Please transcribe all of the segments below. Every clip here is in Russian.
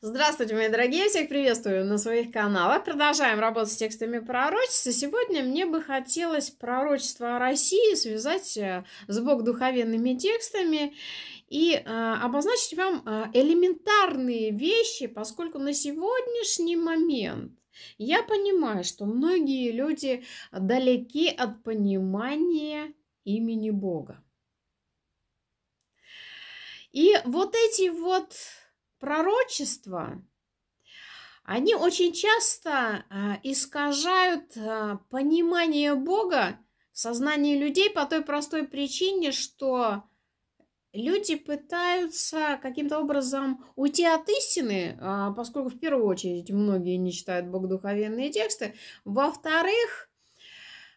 Здравствуйте, мои дорогие, всех приветствую на своих каналах. Продолжаем работать с текстами пророчества. Сегодня мне бы хотелось пророчество о России связать э, с бог духовенными текстами и э, обозначить вам э, элементарные вещи, поскольку на сегодняшний момент я понимаю, что многие люди далеки от понимания имени Бога. И вот эти вот пророчества, они очень часто а, искажают а, понимание Бога в сознании людей по той простой причине, что люди пытаются каким-то образом уйти от истины, а, поскольку в первую очередь многие не читают богодуховенные тексты. Во-вторых,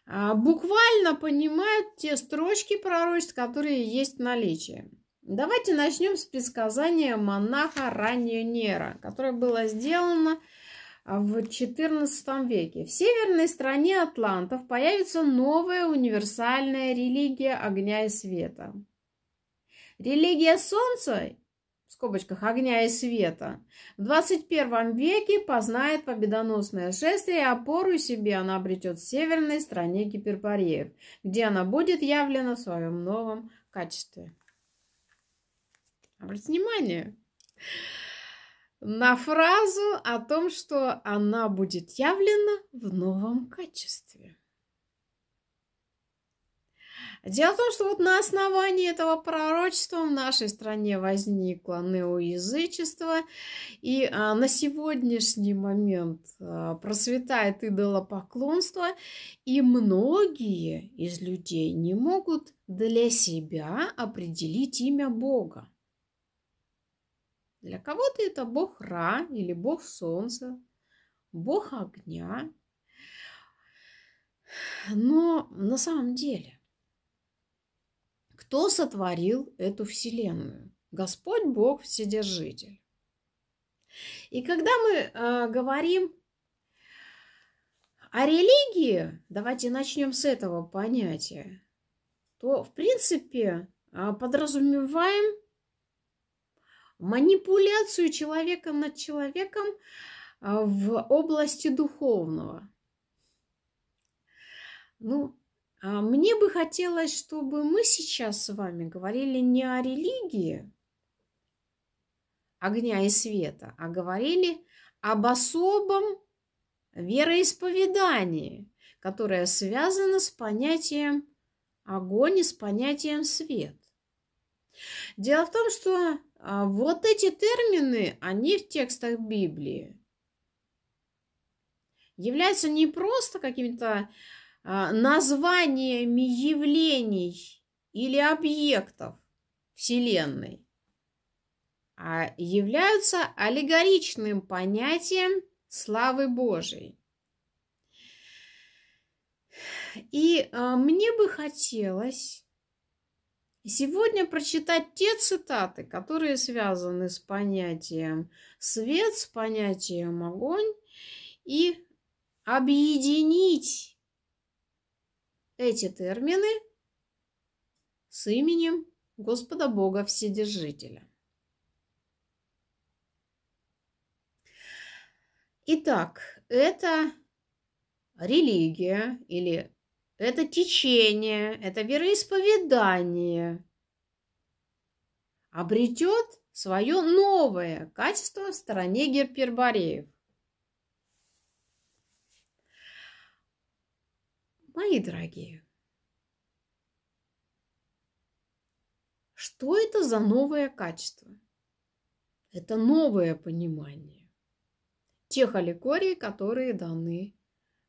буквально понимают те строчки пророчеств, которые есть в наличии. Давайте начнем с предсказания монаха Раньонера, которое было сделано а, в XIV веке. В северной стране Атлантов появится новая универсальная религия огня и света. Религия солнца, в скобочках огня и света, в 21 веке познает победоносное шествие, и опору себе она обретет в северной стране Киперпареев, где она будет явлена в своем новом качестве. Обратите внимание на фразу о том, что она будет явлена в новом качестве. Дело в том, что вот на основании этого пророчества в нашей стране возникло неоязычество, и а, на сегодняшний момент а, процветает идолопоклонство, и многие из людей не могут для себя определить имя Бога. Для кого-то это бог Ра или бог Солнца, бог огня. Но на самом деле, кто сотворил эту Вселенную? Господь Бог Вседержитель. И когда мы э, говорим о религии, давайте начнем с этого понятия, то, в принципе, э, подразумеваем манипуляцию человека над человеком а, в области духовного. Ну, а, мне бы хотелось, чтобы мы сейчас с вами говорили не о религии огня и света, а говорили об особом вероисповедании, которое связано с понятием огонь и с понятием свет. Дело в том, что а вот эти термины, они в текстах Библии. Являются не просто какими-то а, названиями явлений или объектов Вселенной, а являются аллегоричным понятием славы Божией. И а, мне бы хотелось и сегодня прочитать те цитаты, которые связаны с понятием свет, с понятием огонь, и объединить эти термины с именем Господа Бога Вседержителя. Итак, это религия или это течение, это вероисповедание обретет свое новое качество в стороне герпербореев. Мои дорогие, что это за новое качество? Это новое понимание тех аллегорий, которые даны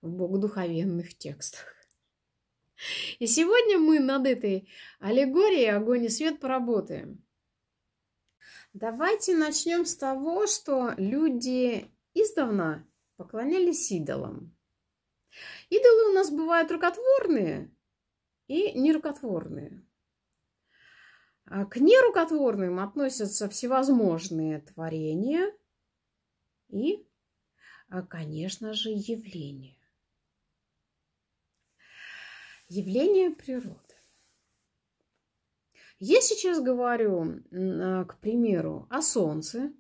в богодуховенных текстах. И сегодня мы над этой аллегорией «Огонь и свет» поработаем. Давайте начнем с того, что люди издавна поклонялись идолам. Идолы у нас бывают рукотворные и нерукотворные. А к нерукотворным относятся всевозможные творения и, а, конечно же, явления. Явление природы. Я сейчас говорю, а, к примеру, о Солнце,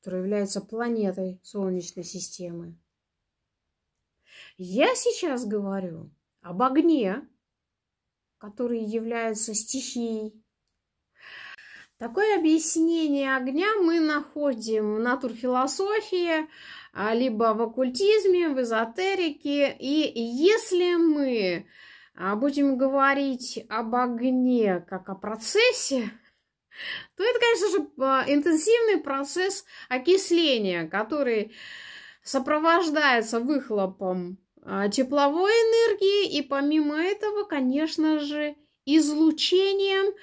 которое является планетой Солнечной системы. Я сейчас говорю об огне, который является стихией. Такое объяснение огня мы находим в натурфилософии, а, либо в оккультизме, в эзотерике. И если мы а, будем говорить об огне как о процессе, то это, конечно же, а, интенсивный процесс окисления, который сопровождается выхлопом тепловой энергии и помимо этого, конечно же, излучением,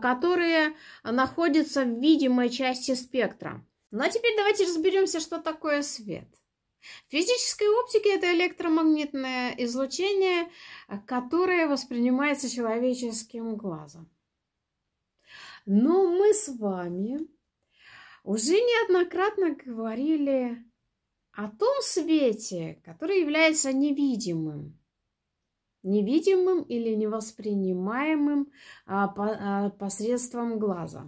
которое находится в видимой части спектра. Но ну, а теперь давайте разберемся, что такое свет. В физической оптике это электромагнитное излучение, которое воспринимается человеческим глазом. Но мы с вами уже неоднократно говорили о том свете, который является невидимым. Невидимым или невоспринимаемым а, а, посредством глаза.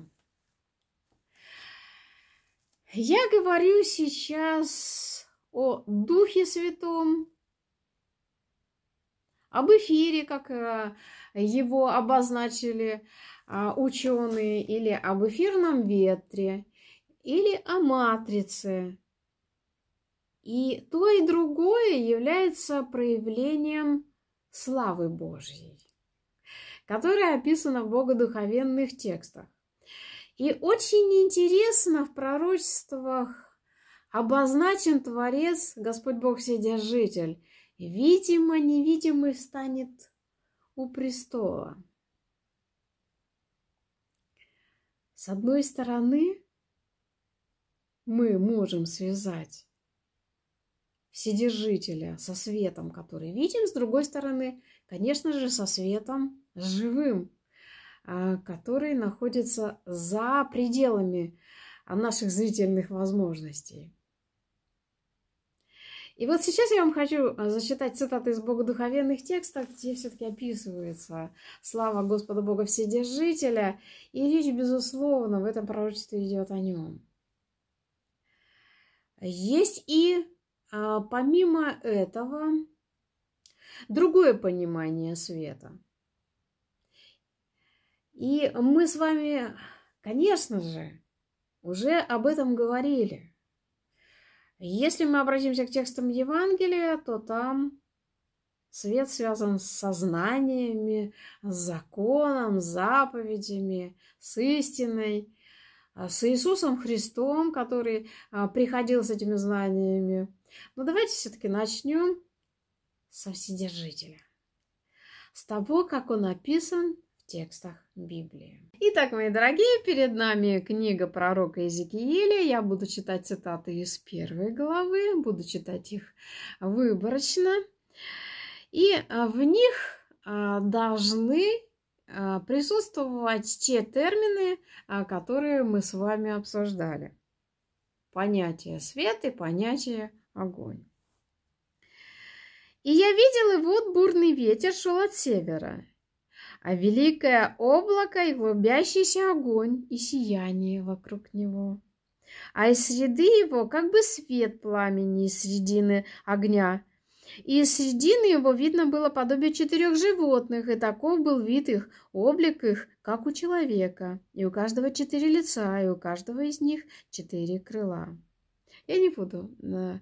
Я говорю сейчас о Духе Святом, об эфире, как э, его обозначили а, ученые, или об эфирном ветре, или о матрице. И то и другое является проявлением славы Божьей, которая описана в богодуховенных текстах. И очень интересно в пророчествах обозначен Творец, Господь Бог Вседержитель. Видимо, невидимый станет у престола. С одной стороны, мы можем связать Вседержителя со светом, который видим, с другой стороны, конечно же, со светом живым, а, которые находятся за пределами а, наших зрительных возможностей. И вот сейчас я вам хочу а, зачитать цитаты из богодуховенных текстов, где все-таки описывается слава Господа Бога Вседержителя, и речь, безусловно, в этом пророчестве идет о нем. Есть и помимо этого другое понимание света – и мы с вами, конечно же, уже об этом говорили. Если мы обратимся к текстам Евангелия, то там свет связан с сознаниями, с законом, с заповедями, с истиной, а, с Иисусом Христом, который а, приходил с этими знаниями. Но давайте все-таки начнем со Вседержителя, с того, как он описан текстах Библии. Итак, мои дорогие, перед нами книга пророка Иезекииля. Я буду читать цитаты из первой главы, буду читать их выборочно. И а, в них а, должны а, присутствовать те термины, которые мы с вами обсуждали. Понятие свет и понятие огонь. И я видел, и вот бурный ветер шел от севера, а великое облако и клубящийся огонь и сияние вокруг него. А из среды его как бы свет пламени из средины огня. И из средины его видно было подобие четырех животных, и таков был вид их, облик их, как у человека. И у каждого четыре лица, и у каждого из них четыре крыла. Я не буду э,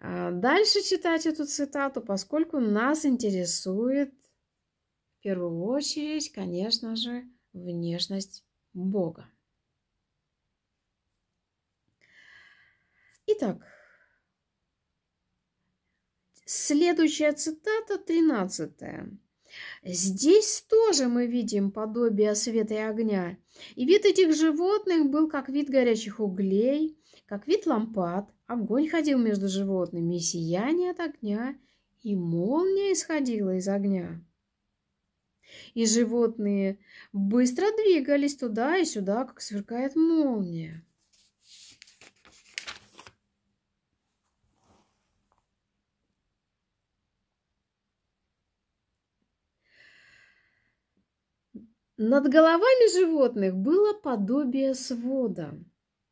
э, дальше читать эту цитату, поскольку нас интересует первую очередь, конечно же, внешность Бога. Итак, следующая цитата, 13. Здесь тоже мы видим подобие света и огня. И вид этих животных был как вид горячих углей, как вид лампад. Огонь ходил между животными, и сияние от огня, и молния исходила из огня и животные быстро двигались туда и сюда, как сверкает молния. Над головами животных было подобие свода,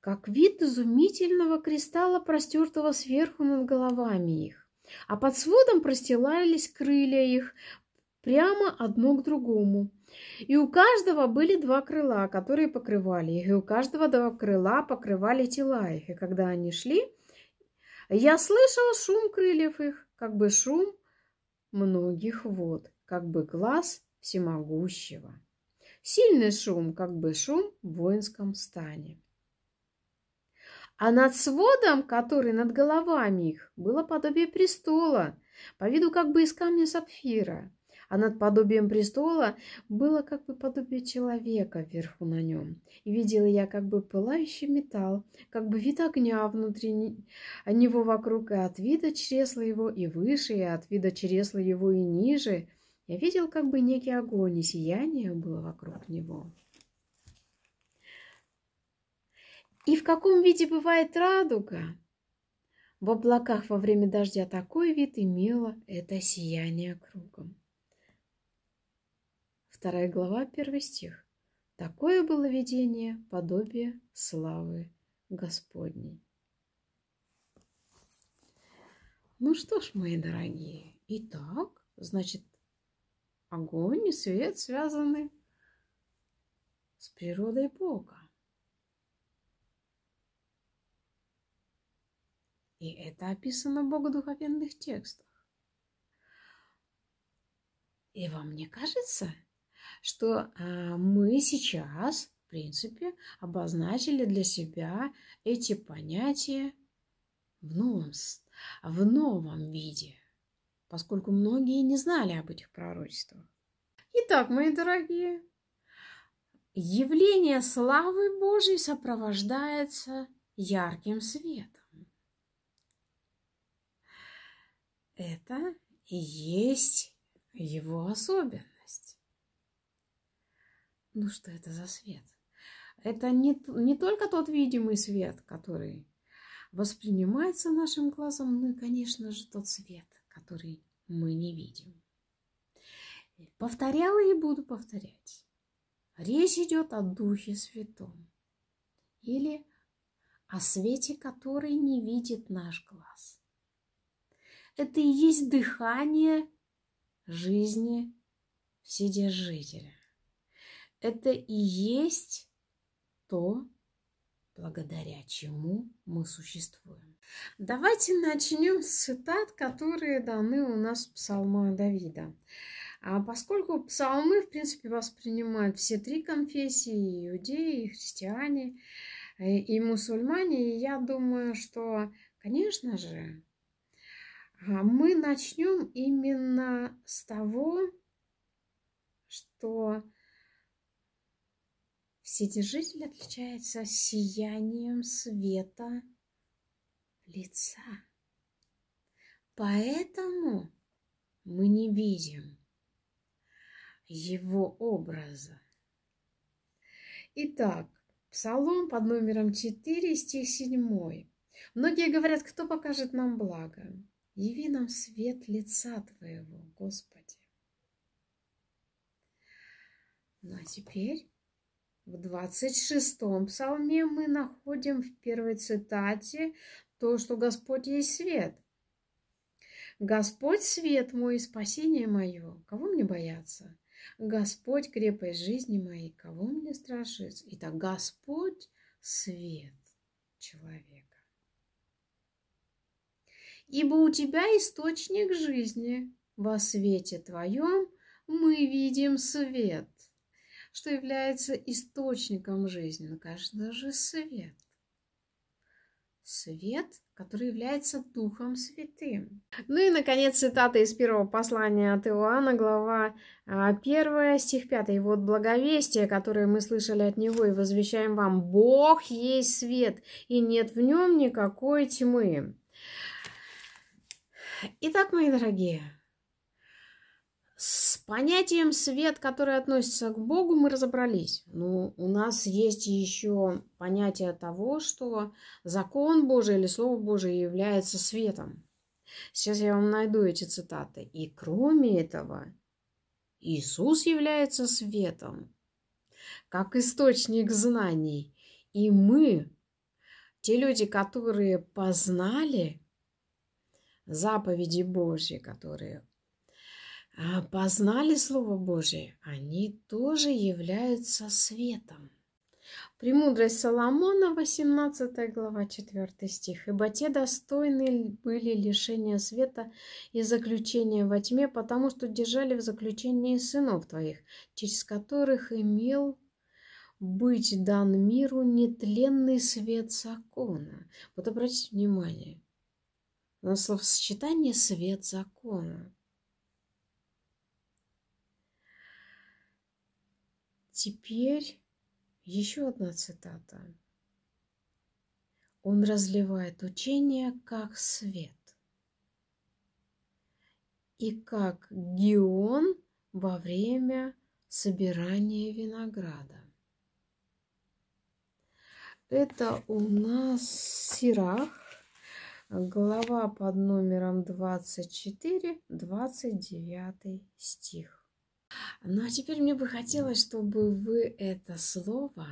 как вид изумительного кристалла, простертого сверху над головами их. А под сводом простилались крылья их, прямо одно к другому. И у каждого были два крыла, которые покрывали их, и у каждого два крыла покрывали тела их. И когда они шли, я слышал шум крыльев их, как бы шум многих вод, как бы глаз всемогущего. Сильный шум, как бы шум в воинском стане. А над сводом, который над головами их, было подобие престола, по виду как бы из камня сапфира – а над подобием престола было как бы подобие человека вверху на нем. И видела я как бы пылающий металл, как бы вид огня внутри а него вокруг, и от вида чресла его и выше, и от вида чресла его и ниже. Я видел как бы некий огонь, и сияние было вокруг него. И в каком виде бывает радуга? В облаках во время дождя такой вид имело это сияние кругом. Вторая глава, первый стих. Такое было видение, подобие славы Господней. Ну что ж, мои дорогие, итак, значит, огонь и свет связаны с природой Бога. И это описано в богодуховенных текстах. И вам не кажется, что а, мы сейчас, в принципе, обозначили для себя эти понятия в новом, в новом виде, поскольку многие не знали об этих пророчествах. Итак, мои дорогие, явление славы Божьей сопровождается ярким светом. Это и есть его особенность. Ну что это за свет? Это не, не только тот видимый свет, который воспринимается нашим глазом, но и, конечно же, тот свет, который мы не видим. Повторяла и буду повторять. Речь идет о Духе Святом или о свете, который не видит наш глаз. Это и есть дыхание жизни Вседержителя это и есть то, благодаря чему мы существуем. Давайте начнем с цитат, которые даны у нас в псалмах Давида. А поскольку псалмы, в принципе, воспринимают все три конфессии, и иудеи, и христиане, э, и мусульмане, и я думаю, что, конечно же, а, мы начнем именно с того, что Вседержитель отличается сиянием света лица. Поэтому мы не видим его образа. Итак, Псалом под номером 4, стих 7. Многие говорят, кто покажет нам благо? Яви нам свет лица Твоего, Господи. Ну а теперь в 26-м псалме мы находим в первой цитате то, что Господь есть свет. «Господь – свет мой, спасение мое, кого мне бояться? Господь – крепость жизни моей, кого мне страшиться?» Итак, Господь – свет человека. «Ибо у тебя источник жизни, во свете твоем мы видим свет» что является источником жизни, но, конечно же, свет. Свет, который является Духом Святым. Ну и, наконец, цитата из первого послания от Иоанна, глава 1, а, стих 5. вот благовестие, которое мы слышали от Него и возвещаем вам, Бог есть свет, и нет в нем никакой тьмы». Итак, мои дорогие, с понятием свет, который относится к Богу, мы разобрались. Но ну, у нас есть еще понятие того, что закон Божий или Слово Божие является светом. Сейчас я вам найду эти цитаты. И кроме этого, Иисус является светом, как источник знаний. И мы, те люди, которые познали заповеди Божьи, которые а познали Слово Божие, они тоже являются светом. Премудрость Соломона, 18 глава, 4 стих. «Ибо те достойны были лишения света и заключения во тьме, потому что держали в заключении сынов твоих, через которых имел быть дан миру нетленный свет закона». Вот обратите внимание на словосочетание «свет закона». Теперь еще одна цитата. Он разливает учение как свет и как гион во время собирания винограда. Это у нас Сирах, глава под номером 24, 29 стих. Ну а теперь мне бы хотелось, чтобы вы это слово,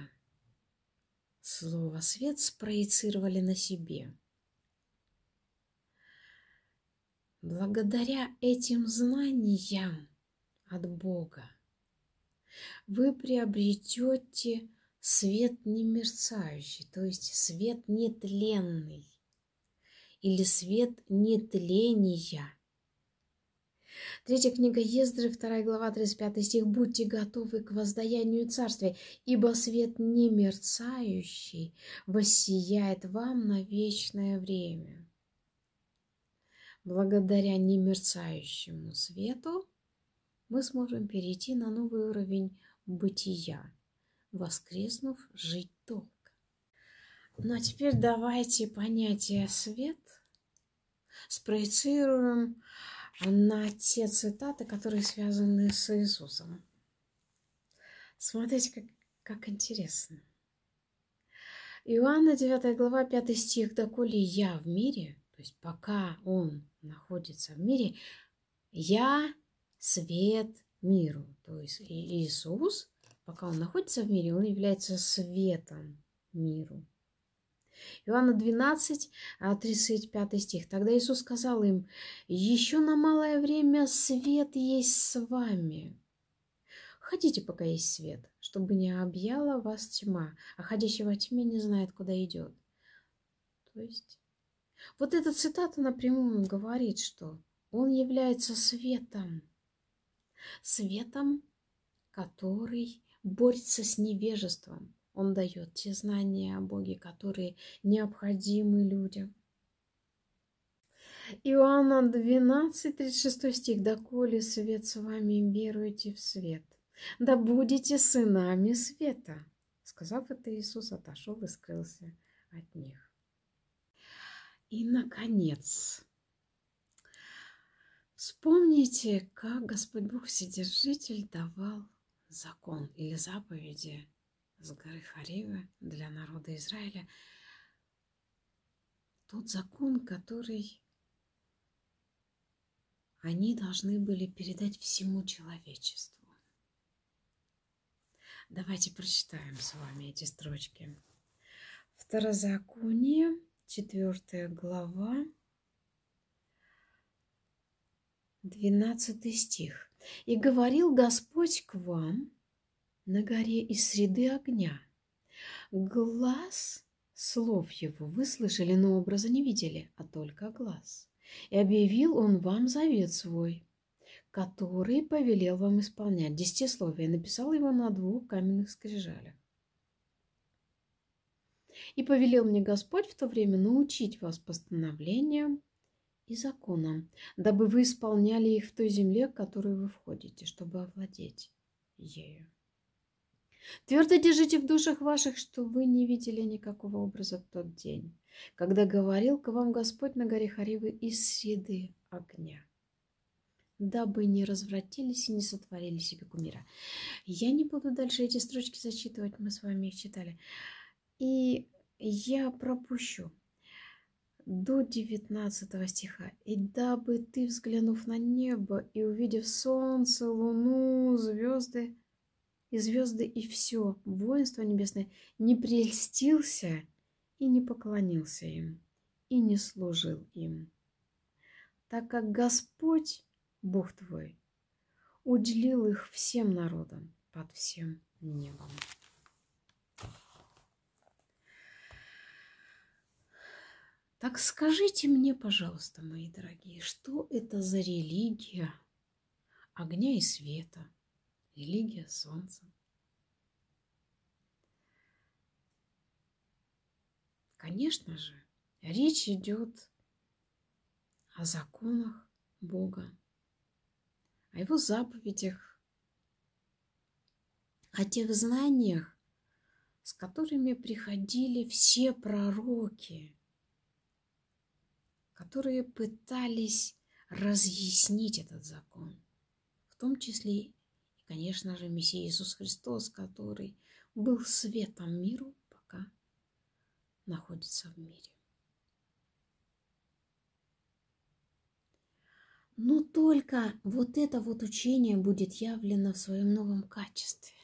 слово свет, спроецировали на себе. Благодаря этим знаниям от Бога вы приобретете свет не мерцающий, то есть свет нетленный или свет нетления – Третья книга Ездры, вторая глава, 35 стих. «Будьте готовы к воздаянию царствия, ибо свет не мерцающий воссияет вам на вечное время». Благодаря немерцающему свету мы сможем перейти на новый уровень бытия, воскреснув жить долго. Ну а теперь давайте понятие свет спроецируем на те цитаты, которые связаны с Иисусом. Смотрите, как, как интересно. Иоанна 9 глава 5 стих «Доколе я в мире», то есть пока он находится в мире, я свет миру. То есть Иисус, пока он находится в мире, он является светом миру. Иоанна 12, 35 а, стих. Тогда Иисус сказал им, «Еще на малое время свет есть с вами. Ходите, пока есть свет, чтобы не объяла вас тьма, а ходящий во тьме не знает, куда идет». То есть, вот эта цитата напрямую говорит, что он является светом, светом, который борется с невежеством, он дает те знания о Боге, которые необходимы людям. Иоанна 12, 36 стих. «Доколе свет с вами, веруйте в свет, да будете сынами света». Сказав это, Иисус отошел и скрылся от них. И, наконец, вспомните, как Господь Бог Вседержитель давал закон или заповеди с горы Харива для народа Израиля, тот закон, который они должны были передать всему человечеству. Давайте прочитаем с вами эти строчки. Второзаконие, 4 глава, 12 стих. «И говорил Господь к вам, на горе из среды огня. Глаз слов его вы слышали, но образа не видели, а только глаз. И объявил он вам завет свой, который повелел вам исполнять. Десятисловие написал его на двух каменных скрижалях. И повелел мне Господь в то время научить вас постановлениям и законам, дабы вы исполняли их в той земле, в которую вы входите, чтобы овладеть ею. Твердо держите в душах ваших, что вы не видели никакого образа в тот день, когда говорил к вам Господь на горе Харивы из среды огня дабы не развратились и не сотворили себе кумира. Я не буду дальше эти строчки зачитывать, мы с вами их читали. И я пропущу до 19 стиха. «И дабы ты, взглянув на небо и увидев солнце, луну, звезды, и звезды, и все, воинство небесное, не прельстился и не поклонился им, и не служил им. Так как Господь, Бог твой, уделил их всем народам под всем небом. Так скажите мне, пожалуйста, мои дорогие, что это за религия огня и света – религия солнца. Конечно же, речь идет о законах Бога, о его заповедях, о тех знаниях, с которыми приходили все пророки, которые пытались разъяснить этот закон, в том числе Конечно же, Мессия Иисус Христос, который был светом миру, пока находится в мире. Но только вот это вот учение будет явлено в своем новом качестве.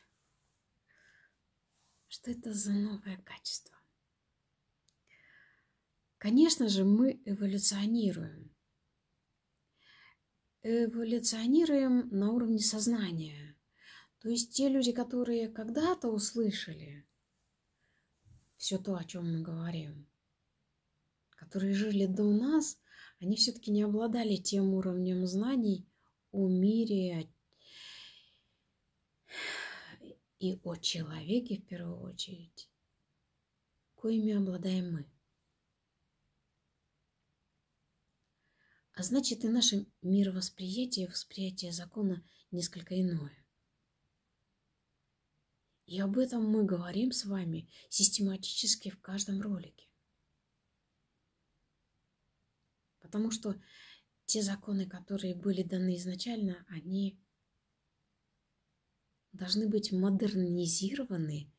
Что это за новое качество? Конечно же, мы эволюционируем. Эволюционируем на уровне сознания – то есть те люди, которые когда-то услышали все то, о чем мы говорим, которые жили до нас, они все-таки не обладали тем уровнем знаний о мире и о человеке в первую очередь, коими обладаем мы. А значит, и наше мировосприятие, восприятие закона несколько иное. И об этом мы говорим с вами систематически в каждом ролике. Потому что те законы, которые были даны изначально, они должны быть модернизированы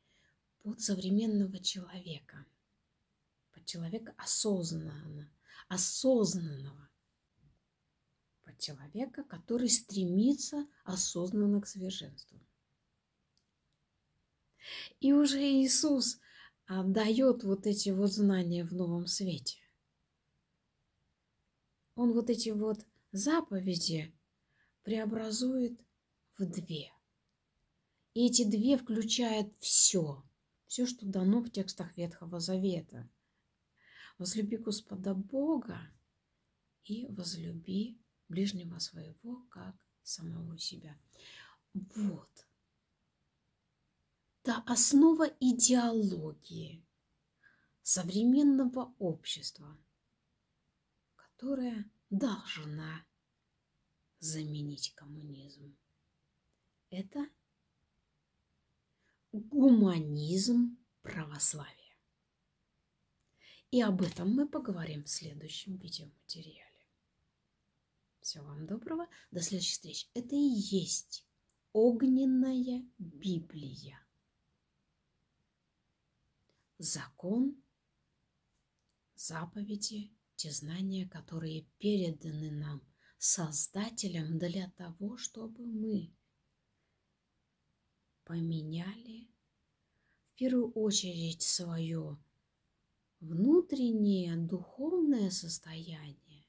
под современного человека, под человека осознанного, осознанного, под человека, который стремится осознанно к совершенству. И уже Иисус а, дает вот эти вот знания в новом свете. Он вот эти вот заповеди преобразует в две. И эти две включают все, все, что дано в текстах Ветхого Завета. Возлюби Господа Бога и возлюби ближнего своего, как самого себя. Вот это основа идеологии современного общества, которая должна заменить коммунизм. Это гуманизм православия. И об этом мы поговорим в следующем видеоматериале. Всего вам доброго, до следующих встреч. Это и есть огненная Библия закон, заповеди, те знания, которые переданы нам Создателем для того, чтобы мы поменяли в первую очередь свое внутреннее духовное состояние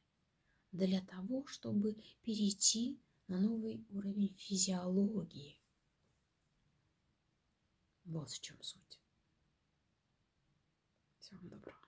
для того, чтобы перейти на новый уровень физиологии. Вот в чем суть. napisałam, dobra.